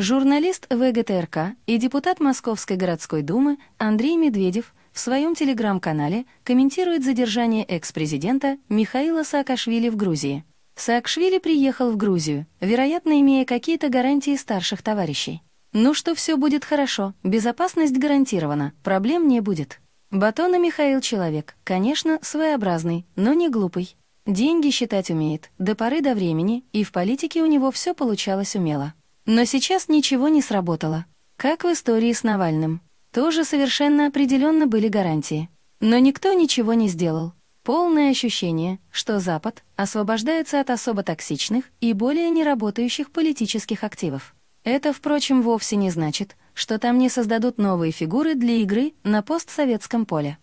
Журналист ВГТРК и депутат Московской городской думы Андрей Медведев в своем телеграм-канале комментирует задержание экс-президента Михаила Саакашвили в Грузии. Саакашвили приехал в Грузию, вероятно, имея какие-то гарантии старших товарищей. «Ну что все будет хорошо, безопасность гарантирована, проблем не будет». Батона Михаил человек, конечно, своеобразный, но не глупый. Деньги считать умеет, до поры до времени, и в политике у него все получалось умело. Но сейчас ничего не сработало. Как в истории с Навальным. Тоже совершенно определенно были гарантии. Но никто ничего не сделал. Полное ощущение, что Запад освобождается от особо токсичных и более неработающих политических активов. Это, впрочем, вовсе не значит, что там не создадут новые фигуры для игры на постсоветском поле.